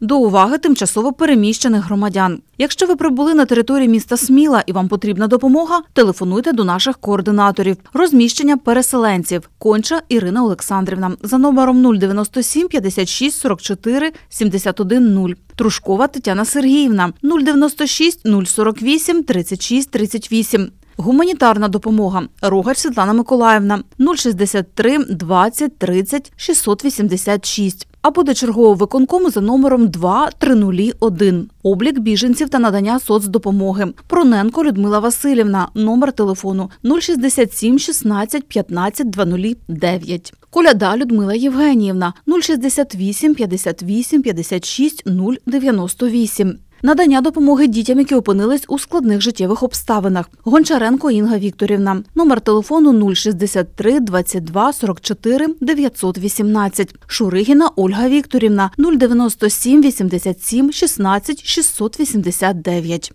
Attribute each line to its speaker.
Speaker 1: До уваги тимчасово переміщених громадян. Якщо ви прибули на території міста Сміла і вам потрібна допомога, телефонуйте до наших координаторів. Розміщення переселенців. Конча Ірина Олександрівна за номером 097 56 44 71 0. Трушкова Тетяна Сергіївна 096 048 36 38. Гуманітарна допомога. Рогач Світлана Миколаївна 063 20 30 686 або до чергового виконкому за номером 23001. Облік біженців та надання соцдопомоги. Проненко Людмила Васильівна. Номер телефону 067 16 15 209. Коляда Людмила Євгеніївна 068 58 56 098. Надання допомоги дітям, які опинились у складних життєвих обставинах. Гончаренко Інга Вікторівна. Номер телефону 063 22 44 918. Шуригіна Ольга Вікторівна 097 87 16 689.